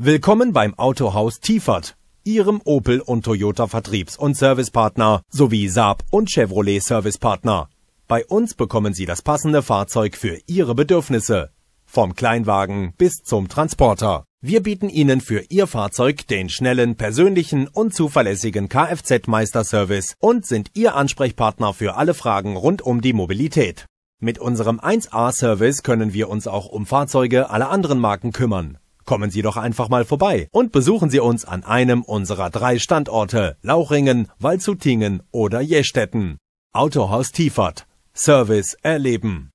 Willkommen beim Autohaus Tiefert, Ihrem Opel- und Toyota-Vertriebs- und Servicepartner sowie Saab und Chevrolet Servicepartner. Bei uns bekommen Sie das passende Fahrzeug für Ihre Bedürfnisse. Vom Kleinwagen bis zum Transporter. Wir bieten Ihnen für Ihr Fahrzeug den schnellen, persönlichen und zuverlässigen Kfz-Meisterservice und sind Ihr Ansprechpartner für alle Fragen rund um die Mobilität. Mit unserem 1A-Service können wir uns auch um Fahrzeuge aller anderen Marken kümmern. Kommen Sie doch einfach mal vorbei und besuchen Sie uns an einem unserer drei Standorte Lauchringen, Walzutingen oder Jestetten. Autohaus Tiefert. Service erleben.